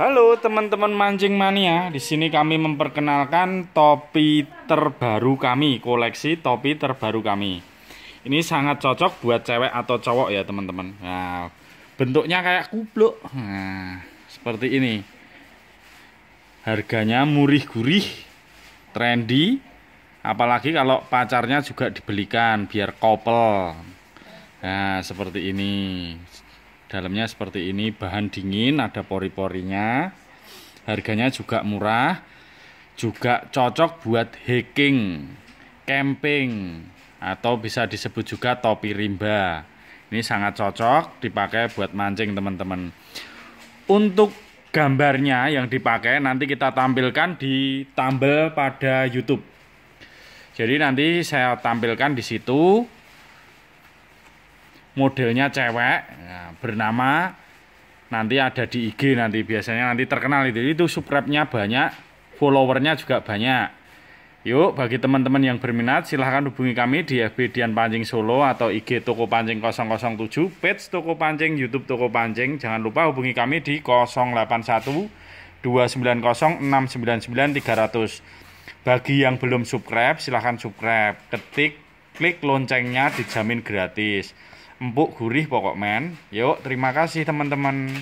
Halo teman-teman mancing mania, di sini kami memperkenalkan topi terbaru kami, koleksi topi terbaru kami. Ini sangat cocok buat cewek atau cowok ya teman-teman. Nah, bentuknya kayak kubluk, nah, seperti ini. Harganya murih gurih, trendy, apalagi kalau pacarnya juga dibelikan biar kopel. Nah, seperti ini dalamnya seperti ini bahan dingin ada pori-porinya harganya juga murah juga cocok buat hiking camping atau bisa disebut juga topi rimba ini sangat cocok dipakai buat mancing teman-teman untuk gambarnya yang dipakai nanti kita tampilkan di tampil pada YouTube jadi nanti saya tampilkan di situ modelnya cewek nah, Nah, bernama nanti ada di IG nanti biasanya nanti terkenal itu. Itu subscribe-nya banyak, followernya juga banyak. Yuk, bagi teman-teman yang berminat, silahkan hubungi kami di FB Dian Pancing Solo atau IG Toko Pancing 007, page Toko Pancing, YouTube Toko Pancing. Jangan lupa hubungi kami di 081 290 Bagi yang belum subscribe, silahkan subscribe. Ketik, klik loncengnya dijamin gratis empuk gurih pokok men yuk terima kasih teman-teman